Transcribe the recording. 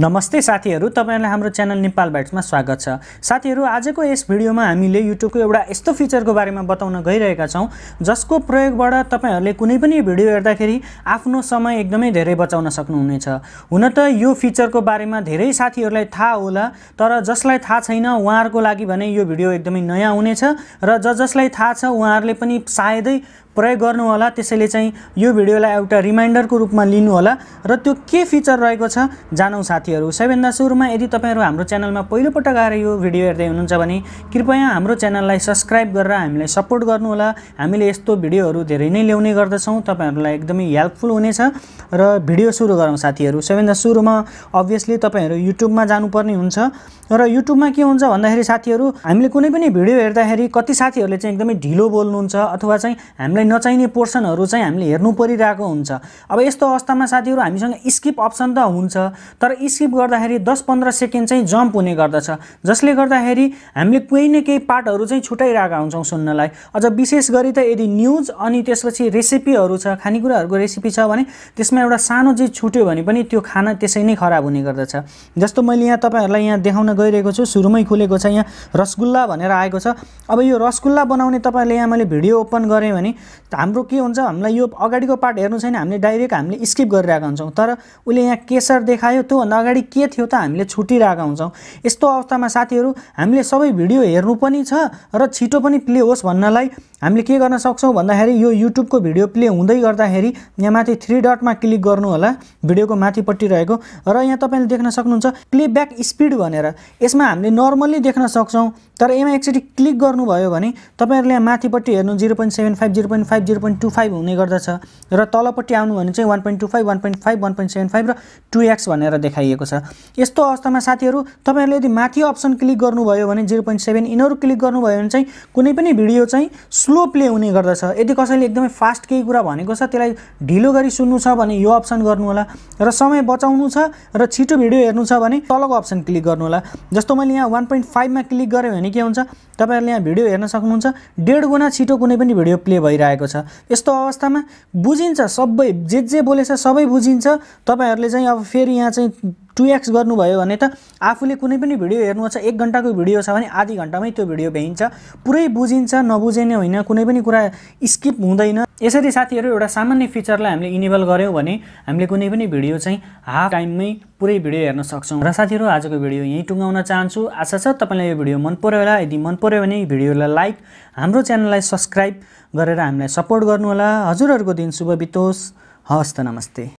नमस्ते साथीहरू तपाईँहरूलाई हाम्रो च्यानल नेपाल बाइट्समा स्वागत छ साथीहरू आजको यस भिडियोमा हामीले युट्युबको एउटा यस्तो फिचरको बारेमा बताउन गइरहेका छौँ जसको प्रयोगबाट तपाईँहरूले कुनै पनि भिडियो हेर्दाखेरि आफ्नो समय एकदमै धेरै बचाउन सक्नुहुनेछ हुन त यो फिचरको बारेमा धेरै साथीहरूलाई थाहा होला तर जसलाई थाहा छैन उहाँहरूको लागि भने यो भिडियो एकदमै नयाँ हुनेछ र ज जसलाई थाहा छ उहाँहरूले पनि सायदै प्रयोग गर्नुहोला त्यसैले चाहिँ यो भिडियोलाई एउटा रिमाइन्डरको रूपमा लिनुहोला र त्यो के फिचर रहेको छ जानौँ साथीहरू सबैभन्दा सुरुमा यदि तपाईँहरू हाम्रो च्यानलमा पहिलोपटक आएर यो भिडियो हेर्दै हुनुहुन्छ भने कृपया हाम्रो च्यानललाई सब्सक्राइब गरेर हामीलाई सपोर्ट गर्नुहोला हामीले यस्तो भिडियोहरू धेरै नै ल्याउने गर्दछौँ तपाईँहरूलाई एकदमै हेल्पफुल हुनेछ र भिडियो सुरु गरौँ साथीहरू सबैभन्दा सुरुमा अभियसली तपाईँहरू युट्युबमा जानुपर्ने हुन्छ र युट्युबमा के हुन्छ भन्दाखेरि साथीहरू हामीले कुनै पनि भिडियो हेर्दाखेरि कति साथीहरूले चाहिँ एकदमै ढिलो बोल्नुहुन्छ अथवा चाहिँ हामीलाई नचाहिने पोर्सनहरू चाहिँ हामीले हेर्नु परिरहेको हुन्छ अब यस्तो अवस्थामा साथीहरू हामीसँग स्किप अप्सन त हुन्छ तर स्किप गर्दाखेरि दस पन्ध्र सेकेन्ड चाहिँ जम्प हुने गर्दछ जसले गर्दाखेरि हामीले कोही न केही पार्टहरू चाहिँ छुट्याइरहेका हुन्छौँ सुन्नलाई अझ विशेष गरी त यदि न्युज अनि त्यसपछि रेसिपीहरू छ खानेकुराहरूको रेसिपी छ भने त्यसमा एउटा सानो चिज छुट्यो भने पनि त्यो खाना त्यसै नै खराब हुने गर्दछ जस्तो मैले यहाँ तपाईँहरूलाई यहाँ देखाउन गइरहेको छु सुरुमै खुलेको छ यहाँ रसगुल्ला भनेर आएको छ अब यो रसगुल्ला बनाउने तपाईँले यहाँ मैले भिडियो ओपन गरेँ भने हाम्रो के हुन्छ हामीलाई यो अगाडिको पार्ट हेर्नु छैन हामीले डाइरेक्ट हामीले स्किप गरिरहेका हुन्छौँ तर उसले यहाँ केसर देखायो त्योभन्दा अगाडि के थियो त हामीले छुटिरहेका हुन्छौँ यस्तो अवस्थामा साथीहरू हामीले सबै भिडियो हेर्नु पनि छ र छिटो पनि प्ले होस् भन्नलाई हामीले के गर्न सक्छौँ भन्दाखेरि यो युट्युबको भिडियो प्ले हुँदै गर्दाखेरि यहाँ माथि थ्री डटमा क्लिक गर्नु होला भिडियोको माथिपट्टि रहेको र यहाँ तपाईँले देख्न सक्नुहुन्छ ब्याक स्पिड भनेर यसमा हामीले नर्मल्ली देख्न सक्छौँ तर यसमा एकचोटि क्लिक गर्नुभयो भने तपाईँहरूले यहाँ माथिपट्टि हेर्नु zero point seven five zero point point five zero point two five हुने गर्दछ र तलपट्टि आउनु भने चाहिँ one point two five one point five one point seven five र टु एक्स भनेर देखाइएको छ यस्तो अवस्थामा साथीहरू तपाईँहरूले यदि माथि अप्सन क्लिक गर्नुभयो भने जिरो पोइन्ट सेभेन यिनीहरू क्लिक गर्नुभयो भने चाहिँ कुनै पनि भिडियो चाहिँ स्लो प्ले हुने गर्दछ यदि कसैले एकदमै फास्ट केही कुरा भनेको छ त्यसलाई ढिलो गरी सुन्नु छ भने यो अप्सन गर्नुहोला र समय बचाउनु छ र छिटो भिडियो हेर्नु छ भने तलको अप्सन क्लिक गर्नुहोला जस्तो मैले यहाँ वान पोइन्ट फाइभमा क्लिक गरेँ भने के हुन्छ तपाईँहरूले यहाँ भिडियो हेर्न सक्नुहुन्छ डेढ गुणा छिटो कुनै पनि भिडियो प्ले भइरहेको आएको छ यस्तो अवस्थामा बुझिन्छ सबै जे जे बोलेछ सबै बुझिन्छ तपाईँहरूले चाहिँ अब फेरि यहाँ चाहिँ टु एक्स गर्नुभयो भने त आफूले कुनै पनि भिडियो हेर्नु छ एक घन्टाको भिडियो छ भने आधी घन्टामै त्यो भिडियो भ्याइन्छ पुरै बुझिन्छ नबुझे नै होइन कुनै पनि कुरा स्किप हुँदैन यसरी साथीहरू एउटा सामान्य फिचरलाई हामीले इनेबल गऱ्यौँ भने हामीले कुनै पनि भिडियो चाहिँ हाफ टाइममै पुरै भिडियो हेर्न सक्छौँ र साथीहरू आजको भिडियो यहीँ टुङ्गाउन चाहन्छु आशा छ तपाईँलाई यो भिडियो मन पऱ्यो होला यदि मन पऱ्यो भने भिडियोलाई लाइक हाम्रो च्यानललाई सब्सक्राइब गरेर हामीलाई सपोर्ट गर्नुहोला हजुरहरूको दिन शुभ बितोस् हस्त त नमस्ते